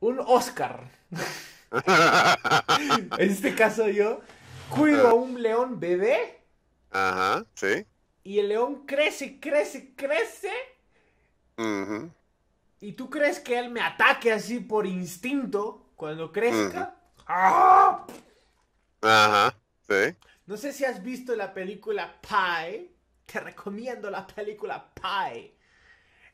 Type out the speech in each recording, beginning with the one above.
un Oscar. en este caso yo cuido a un león bebé. Ajá, sí. Y el león crece, crece, crece. ¿Y tú crees que él me ataque así por instinto cuando crezca? ¡Ah! Ajá, sí. No sé si has visto la película Pie. Te recomiendo la película Pie.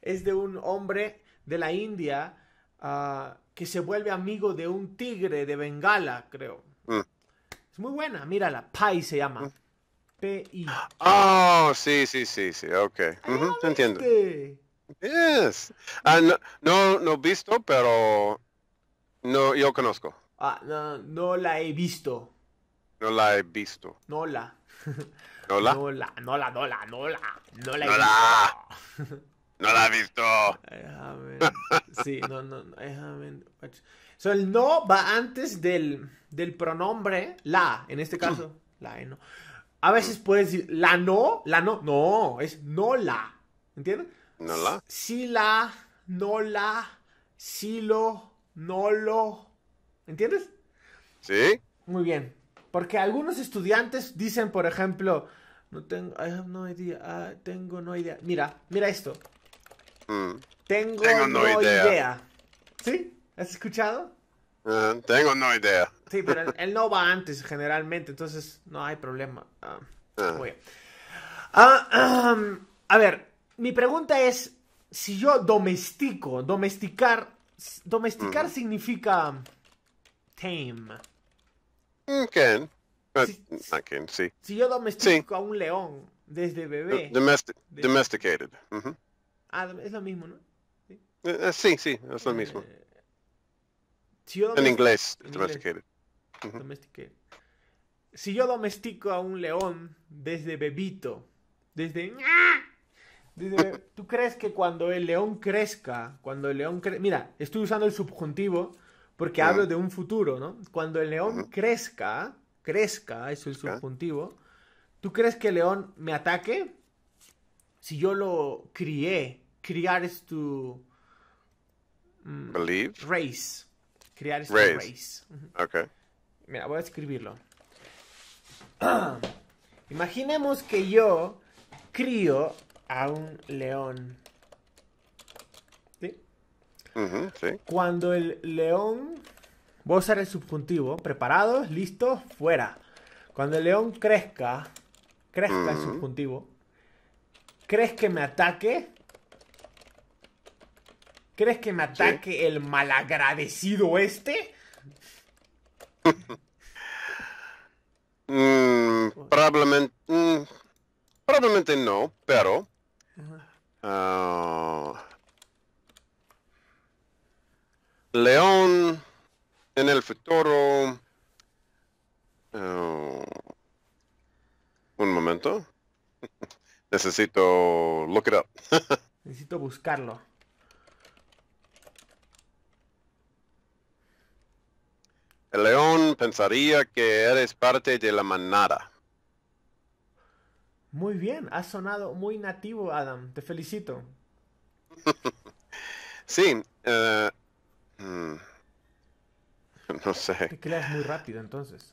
Es de un hombre de la India Ah, que se vuelve amigo de un tigre de Bengala, creo. Mm. Es muy buena, mírala. Pai se llama. Mm. P-I. Oh, sí, sí, sí, sí, ok. entiendo. Yes. Ah, no, no, he visto, pero no, yo conozco. Ah, no, no la he visto. No la he visto. No la. ¿No la? No la, no la, no la, no la, no la he visto. No la ha visto. Sí, no, no, no. el no va antes del, del pronombre la, en este caso, la, ¿no? A veces puedes decir la no, la no, no, es no la, ¿entiendes? No la. Si la, no la, si lo, no lo, ¿entiendes? Sí. Muy bien, porque algunos estudiantes dicen, por ejemplo, no tengo, I have no idea, ah, tengo no idea. Mira, mira esto. Mm. Tengo, no, idea. ¿Sí? ¿Has escuchado? Mm, tengo no idea. Sí, pero él, no va antes generalmente, entonces no hay problema. Ah, ah. Muy bien. Ah, a ver, mi pregunta es, si yo domestico, domesticar, domesticar mm. significa tame. Okay. Si, sí. si yo domestico a un león desde bebé. domesticated. Ah, es lo mismo, ¿no? Sí, eh, eh, sí, es lo eh, mismo. en inglés, domesticated. domesticated. Si yo domestico a un león desde bebito, desde... ¡Ah! ¿Tú crees que cuando el león crezca, cuando el león... crezca, Mira, estoy usando el subjuntivo porque hablo de un futuro, ¿no? Cuando el león crezca, crezca, es el subjuntivo, ¿tú crees que el león me ataque? Si yo lo crié criar es tu... Mm, Believe? Race. Crear es tu race. Ok. Mira, voy a escribirlo. Imaginemos que yo crío a un león. ¿Sí? sí. Cuando el león... Voy a usar el subjuntivo. Preparados, listo, fuera. Cuando el león crezca, crezca el subjuntivo, crees que me ataque, ¿Crees que me ataque el malagradecido este? Mm, mm, probablemente, no, pero... Ah, León en el futuro... Ah, un momento. Necesito look it up. Necesito buscarlo. El león pensaría que eres parte de la manada. Muy bien, has sonado muy nativo, Adam. Te felicito. sí. Eh, mm, no sé. Te creas muy rápido entonces.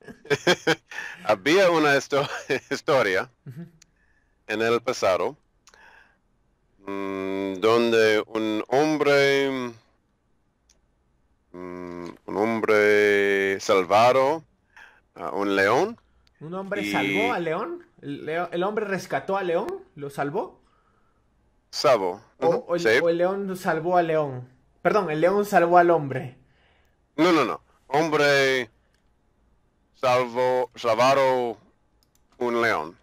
Había una historia en el pasado mm, donde un hombre Mm, un hombre salvado a un león. ¿Un hombre salvó al león? ¿El, hombre rescató al león? ¿Lo salvó? Salvo. O, el, león salvó al león. Perdón, el león salvó al hombre. No, no, no. Hombre salvó, Salvado un león.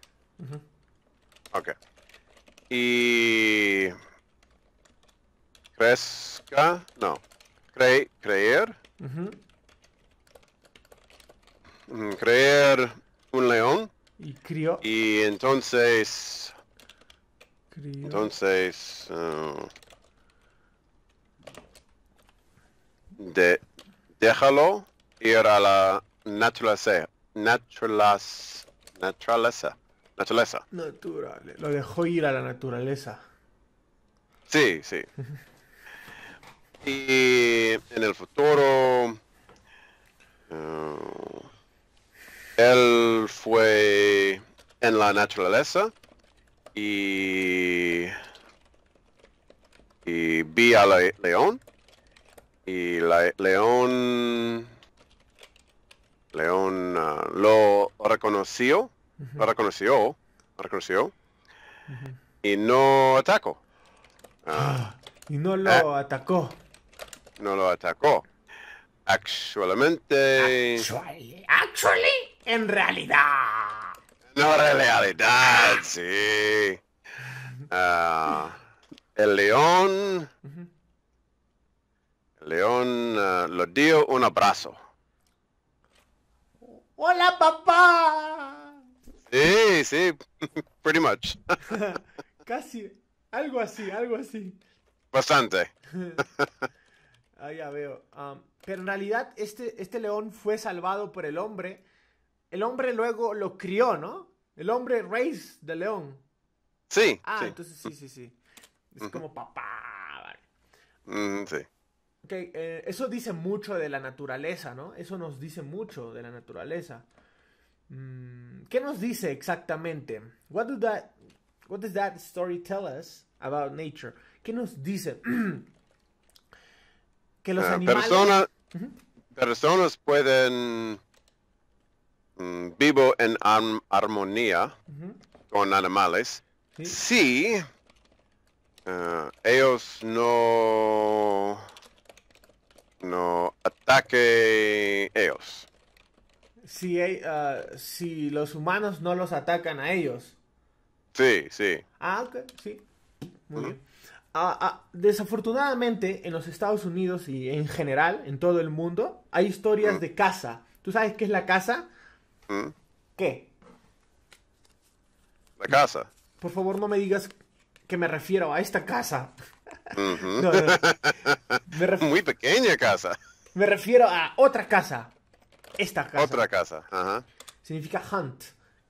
Ok. Y... Cresca, no. Cre creer. Mm, creer un león. Y crió. Y entonces... Entonces... Eh, de, déjalo ir a la naturaleza. Naturaleza. Naturaleza. Naturaleza. Lo dejó ir a la naturaleza. Sí, sí. Y en el futuro, eh, él fue en la naturaleza y, y vi a la león. Y la león, león ah, lo reconoció, lo reconoció, reconoció y no atacó. Ah. y no lo eh. atacó no lo atacó. Actualmente. Actually, en realidad. No, en realidad, sí. Ah, el león. El león ah, lo dio un abrazo. ¡Hola, papá! Sí, sí, pretty much. Casi, algo así, algo así. Bastante. Ah, ya veo. pero en realidad este, este león fue salvado por el hombre. El hombre luego lo crió, ¿no? El hombre rey de león. Sí. Ah, entonces sí, sí, sí. Es como papá. Mm, sí. Ok, eh, eso dice mucho de la naturaleza, ¿no? Eso nos dice mucho de la naturaleza. Mm, ¿Qué nos dice exactamente? What, do that, does that story tell us about nature? ¿Qué nos dice Eh, personas pueden mm, vivo en armonía con animales si eh, ellos no no ataque ellos. Si, ah, si los humanos no los atacan a ellos. Sí, sí. Ah, ok, sí. Muy bien desafortunadamente en los Estados Unidos y en general, en todo el mundo, hay historias mm. de casa. ¿Tú sabes qué es la casa? Mm. ¿Qué? La casa. Por favor, no me digas que me refiero a esta casa. Muy pequeña casa. Me refiero a otra casa. Esta casa. Otra casa, ajá. Significa hunt.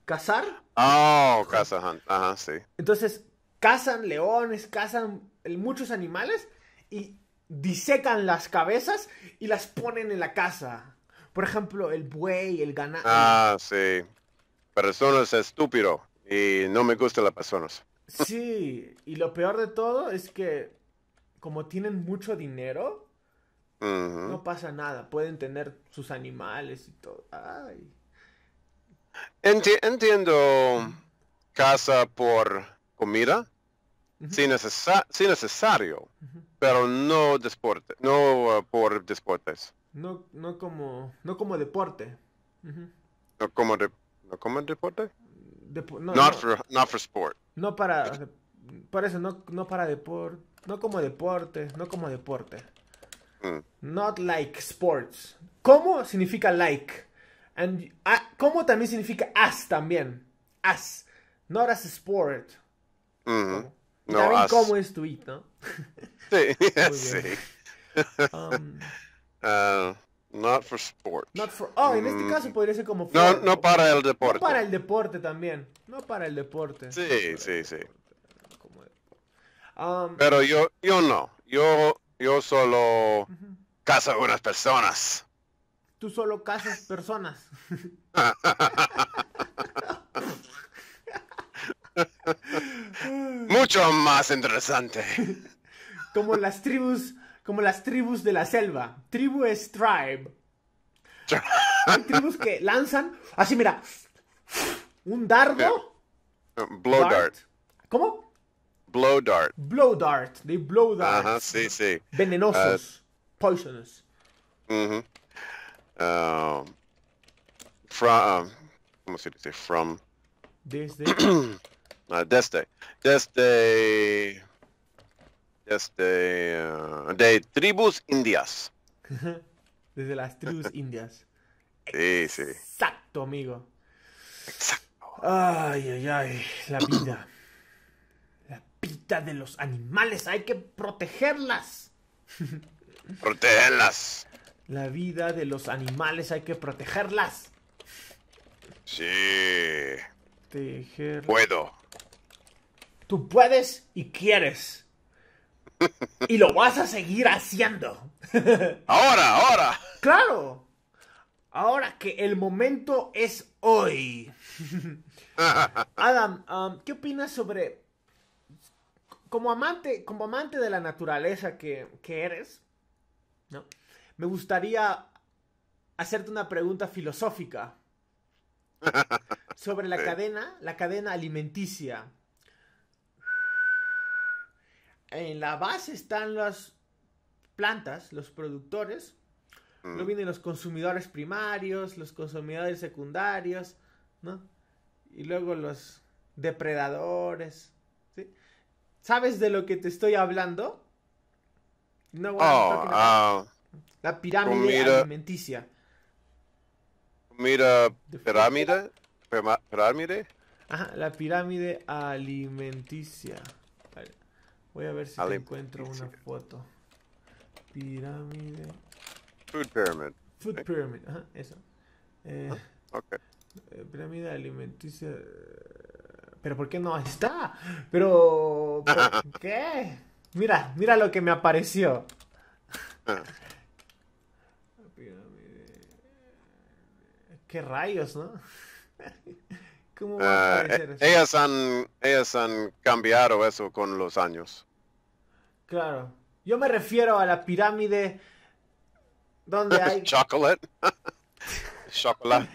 Cazar. Ah, oh, casa hunt, ajá, sí. Entonces, cazan leones, cazan muchos animales y disecan las cabezas y las ponen en la casa. Por ejemplo, el buey, el ganado. Ah, sí. Personas estúpido y no me gustan las personas. Sí, y lo peor de todo es que como tienen mucho dinero, no pasa nada. Pueden tener sus animales y todo. entiendo casa por comida, si, necesario, pero no, deporte, no uh, por deportes. No, no, como, no como deporte. no, como de ¿No como deporte? no, not, For, sport. No para... Por eso, no, no para deporte. No como deporte, no como deporte. Mm. Not like sports. Como significa like. And ah, como también significa as también. As. Not as sport. Uh ¿Y cómo es tu IT, ¿no? Sí, sí. Um... Ah, not for sport. Not for... Oh, en este mm. caso podría ser como... No, no para el deporte. No para el deporte también. No para el deporte. Sí, sí, sí. Um, Pero yo, yo no. Yo, yo solo caso a unas personas. Tú solo casas personas mucho más interesante. como las tribus, como las tribus de la selva. Tribu es tribe. tribus que lanzan, así mira, un dardo. Blow dart. ¿Cómo? Blow dart. Blow dart. They blow dart. Ajá, sí, sí. Venenosos. Eh, poisonous. Um, from, um, ¿cómo se dice? From. Desde. desde, este, desde, este, desde, este, uh, de tribus indias. desde las tribus indias. Sí, sí. Exacto, amigo. Exacto. Ay, ay, ay, la vida. la vida de los animales, hay que protegerlas. protegerlas. La vida de los animales, hay que protegerlas. Sí. Protegerlas. Puedo. Tú puedes y quieres. Y lo vas a seguir haciendo. Ahora, ahora. Claro. Ahora que el momento es hoy. Adam, um, ¿qué opinas sobre... Como amante, como amante de la naturaleza que, que eres, ¿no? me gustaría hacerte una pregunta filosófica sobre la cadena, la cadena alimenticia en la base están las plantas, los productores, mm. luego vienen los consumidores primarios, los consumidores secundarios, ¿no? Y luego los depredadores, ¿Sabes de lo que te estoy hablando? No, bueno, oh, ah, la pirámide alimenticia. Mira, pirámide, pirámide. Ajá, la pirámide alimenticia. Vale. Voy a ver si encuentro una foto. Pirámide. Food Pyramid. Food Pyramid, ajá, eso. Eh, eh, pirámide alimenticia. Eh, pero ¿por qué no está? Pero qué? Mira, mira lo que me apareció. Pirámide. Qué rayos, ¿no? Eh, e-, ellas han, cambiado eso con los años. Claro. Yo me refiero a la pirámide donde hay... Chocolate. Chocolate.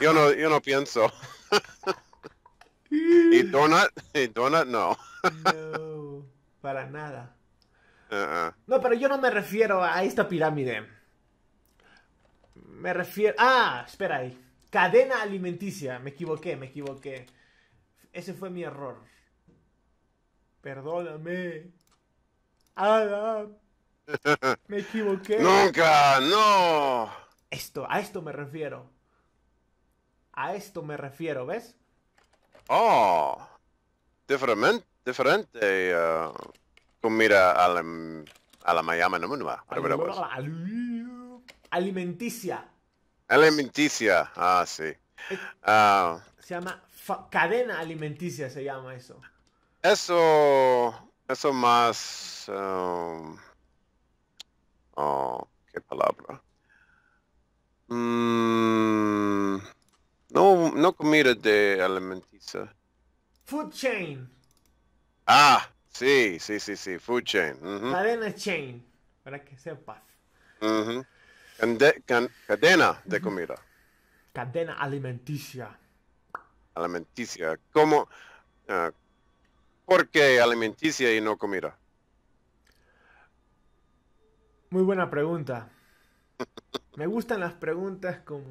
yo, no, yo no pienso. ¿Y donut? ¿Y donut? No. no, para nada. Uh-uh. No, pero yo no me refiero a esta pirámide. Me refiero... Ah, espera ahí. Cadena alimenticia. Me equivoqué, me equivoqué. Ese fue mi error. Perdóname. Me equivoqué. Nunca, no. Esto, a esto me refiero. A esto me refiero, ¿ves? Oh. Diferente, diferente eh, comida a la, a Miami, no, pues. Alimenticia. Alimenticia, ah, sí. Ah. se llama cadena alimenticia, se llama eso. Eso, eso más, um, oh, qué palabra. Mm, no, no comida de alimenticia. Food chain. Ah, sí, sí, sí, sí, food chain. Cadena chain, para que sepas cadena de comida. Cadena alimenticia. Alimenticia. ¿Cómo? porque ah, ¿Por qué alimenticia y no comida? Muy buena pregunta. Me gustan las preguntas con,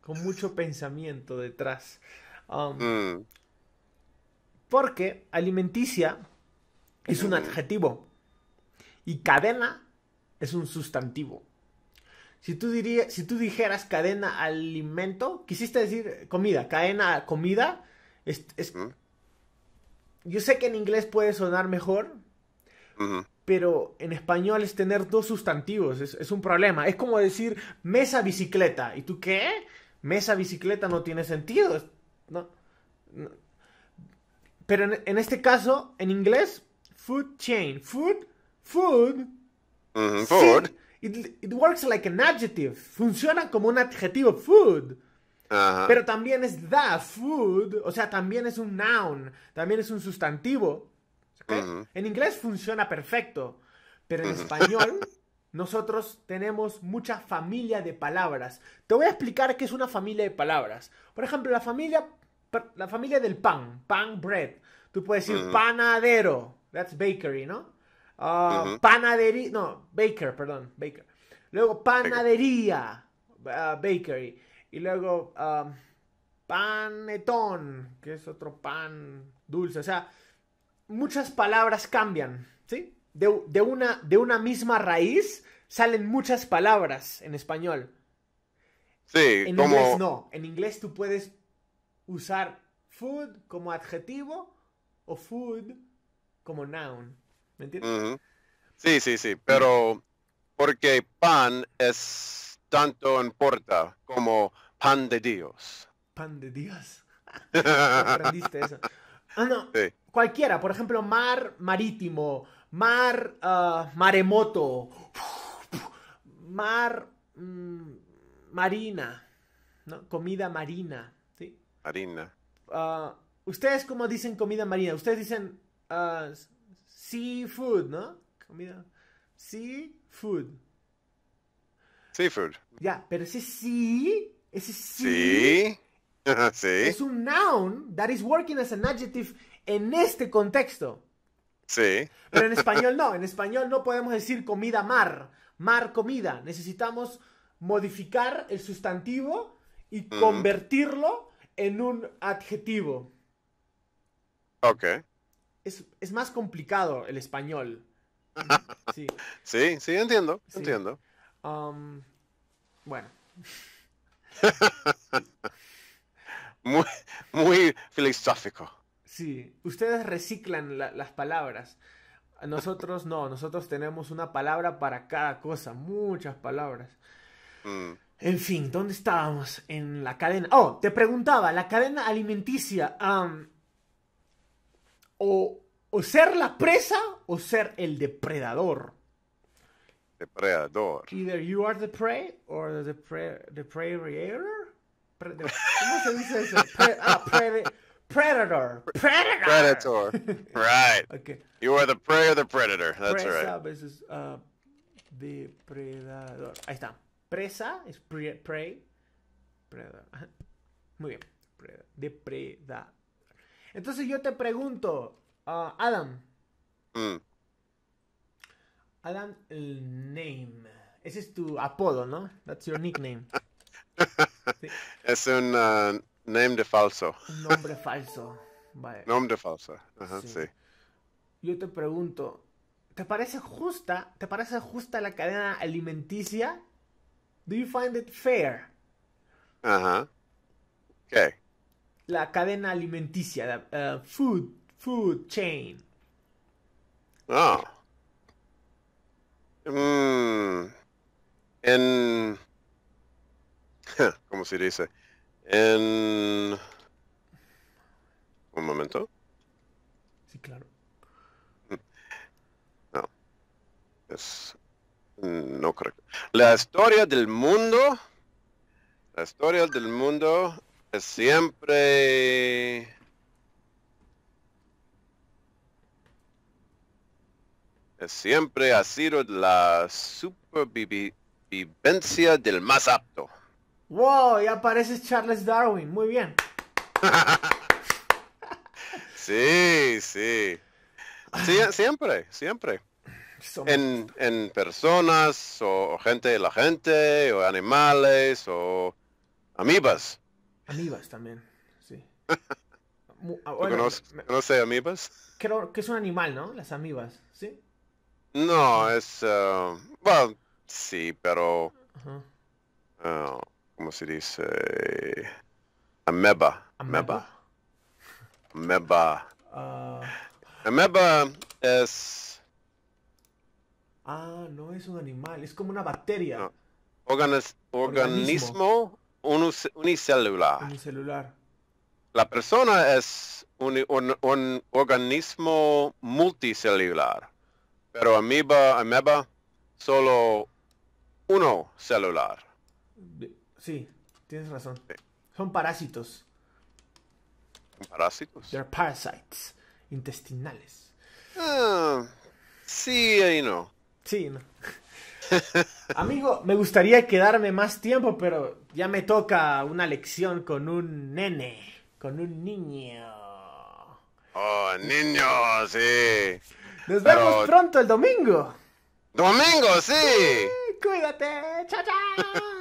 con mucho pensamiento detrás. Um, mm. Porque alimenticia es un mm. adjetivo y cadena es un sustantivo. Si tú, si tú dijeras cadena alimento, quisiste decir comida, cadena comida. Yo sé que en inglés puede sonar mejor, pero en español es tener dos sustantivos, es, un problema. Es como decir mesa, bicicleta. ¿Y tú qué? Mesa, bicicleta no tiene sentido. No, Pero en, este caso, en inglés, food chain. Food, food. food. It, works like an adjective. Funciona como un adjetivo. Food. Pero también es the food, o sea, también es un noun, también es un sustantivo. En inglés funciona perfecto, pero en español nosotros tenemos mucha familia de palabras. Te voy a explicar qué es una familia de palabras. Por ejemplo, la familia, la familia del pan, pan bread. Tú puedes decir panadero, that's bakery, ¿no? Ah, panadería, no, Baker, perdón, Baker. Luego Panadería, ah, Bakery. Y luego ah, Panetón, que es otro pan dulce. O sea, muchas palabras cambian, ¿sí? De, una, de una misma raíz salen muchas palabras en español. Sí, en inglés no. En inglés tú puedes usar food como adjetivo o food como noun. ¿Me entiendes? Sí, sí, sí, pero porque pan es tanto en porta como pan de Dios. Pan de Dios. Aprendiste eso. Ah, no. Cualquiera, por ejemplo, mar marítimo, mar ah, maremoto, mar mm, marina, comida marina. ¿sí? Marina. Ah, ¿Ustedes cómo dicen comida marina? ¿Ustedes dicen ah, Seafood, ¿no? Comida. Seafood. Seafood. Ya, pero ese sí, ese sí. Sí. Es un noun that is working as an adjective en este contexto. Sí. Pero en español no, en español no podemos decir comida mar, mar comida. Necesitamos modificar el sustantivo y mm. convertirlo en un adjetivo. Ok es, más complicado el español. Sí, sí, entiendo, entiendo. Um, bueno. muy, muy filosófico. Sí, ustedes reciclan las palabras. Nosotros no, nosotros tenemos una palabra para cada cosa, muchas palabras. Mm. En fin, ¿dónde estábamos? En la cadena. Oh, te preguntaba, la cadena alimenticia. Um, o, o ser la presa o ser el depredador. Depredador. Either you are the prey or the, pre, the prey ¿Cómo se dice eso? Ah, predator. Predator. Predator. right. Okay. You are the prey or the predator. That's right. Uh, depredador. Ahí está. Presa es prey. Predator. Muy bien. Depredador. Entonces yo te pregunto, ah, Adam. Mm. Adam el name. Ese es tu apodo, ¿no? That's your nickname. Es un ah, name de falso. Nombre falso. Nombre falso. Ajá, sí. Yo te pregunto, ¿te parece justa? ¿Te parece justa la cadena alimenticia? Do you find it fair? Ajá. Uh Okay la cadena alimenticia, uh, food, food chain. Ah. Mm. en... ¿Cómo se dice? En... Un momento. Sí, claro. Mm. No. Es... Mm, no creo. La historia del mundo... La historia del mundo Siempre. Siempre ha sido la supervivencia del más apto. Wow, Ya aparece Charles Darwin. Muy bien. sí, sí. Ah. siempre, siempre. En, en, personas, o gente la gente, o animales, o amigas. Amibas también, sí. Ah, bueno, conoces, me... amibas? Creo que es un animal, ¿no? Las amibas, ¿sí? No, es... Eh, bueno, sí, pero... Eh, ¿Cómo se dice? Ameba. Ameba. Ameba. Ah. Ameba es... Ah, no es un animal, es como una bacteria. organismo unicelular. La persona es un, organismo multicelular, pero amoeba, ameba solo uno celular. Sí, tienes razón. Son parásitos. ¿Parásitos? They're parasites intestinales. Ah, sí y no. Sí y no. Amigo, me gustaría quedarme más tiempo, pero ya me toca una lección con un nene, con un niño. Oh, niño, sí. Nos vemos pronto el domingo. Domingo, sí. sí eh, cuídate, chao, chao.